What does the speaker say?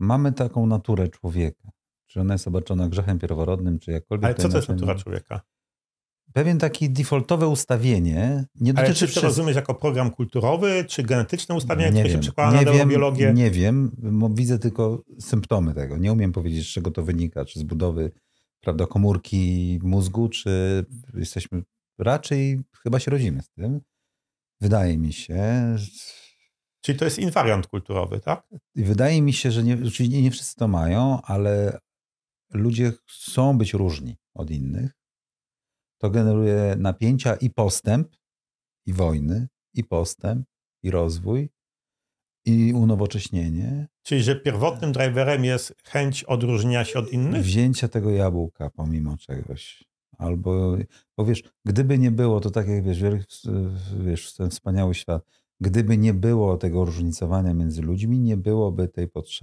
mamy taką naturę człowieka. Czy ona jest obarczona grzechem pierworodnym, czy jakkolwiek. Ale co to jest natura no. człowieka? Pewien taki defaultowe ustawienie nie dotyczy. Ale czy to rozumiesz jako program kulturowy, czy genetyczne ustawienie, nie które wiem. się przekłada nie na wiem, biologię? Nie wiem, widzę tylko symptomy tego. Nie umiem powiedzieć, z czego to wynika, czy z budowy prawda, komórki mózgu, czy jesteśmy raczej chyba się rodzimy z tym. Wydaje mi się, Czyli to jest inwariant kulturowy, tak? Wydaje mi się, że nie, oczywiście znaczy nie wszyscy to mają, ale ludzie chcą być różni od innych. To generuje napięcia i postęp, i wojny, i postęp, i rozwój, i unowocześnienie. Czyli, że pierwotnym driverem jest chęć odróżnienia się od innych? Wzięcie tego jabłka pomimo czegoś. Albo, bo wiesz, gdyby nie było, to tak jak wiesz, wiesz, ten wspaniały świat, Gdyby nie było tego różnicowania między ludźmi, nie byłoby tej potrzeby.